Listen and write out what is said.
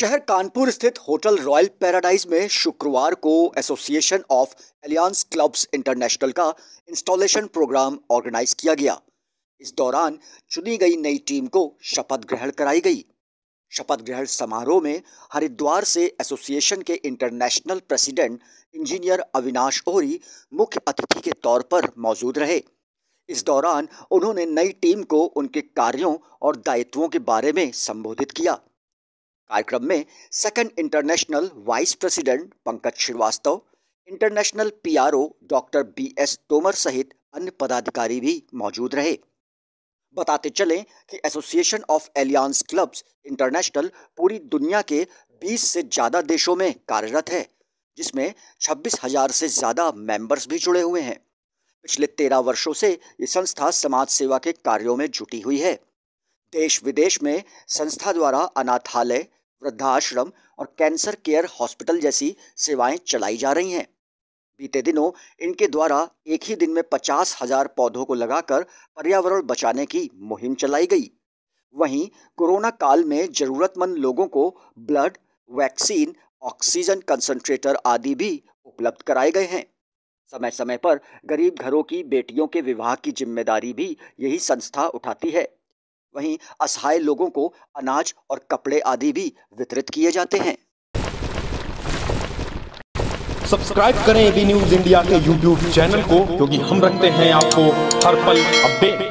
शहर कानपुर स्थित hotel royal paradise में शुक्रवार को association of alliance clubs international का इंस्टॉलेशन प्रोग्राम ऑर्गेनाइज किया गया इस दौरान चुनी गई नई टीम को शपथ ग्रहण कराई गई शपथ ग्रहण समारोह में हरिद्वार से एसोसिएशन के international president engineer Avinash Ohri मुख्य अतिथि के तौर पर मौजूद रहे इस दौरान उन्होंने नई टीम को उनके कार्यों और दायित्वों के बारे में संबोधित किया कार्यक्रम में second international vice president Pankaj Srivastava international PRO doctor B S Tomar सहित अन्य पदाधिकारी भी मौजूद रहे बताते चलें कि association of alliance clubs international पूरी दुनिया के 20 से ज़्यादा देशों में कार्यरत है जिसमें छब्बीस हजार से ज़्यादा मेंबर्स भी जुड़े हुए हैं पिछले तेरह वर्षों से ये संस्था समाज सेवा के कार्यों में जुटी हुई है देश विदेश में संस्था द्वारा अनाथालय वृद्धाश्रम और कैंसर केयर हॉस्पिटल जैसी सेवाएं चलाई जा रही हैं बीते दिनों इनके द्वारा एक ही दिन में पचास हजार पौधों को लगाकर पर्यावरण बचाने की मुहिम चलाई गई वहीं कोरोना काल में जरूरतमंद लोगों को ब्लड वैक्सीन ऑक्सीजन कंसंट्रेटर आदि भी उपलब्ध कराए गए हैं समय समय पर गरीब घरों की बेटियों के विवाह की जिम्मेदारी भी यही संस्था उठाती है वहीं असहाय लोगों को अनाज और कपड़े आदि भी वितरित किए जाते हैं सब्सक्राइब करें एबी न्यूज इंडिया के यूट्यूब चैनल को क्योंकि हम रखते हैं आपको हर पल अपडेट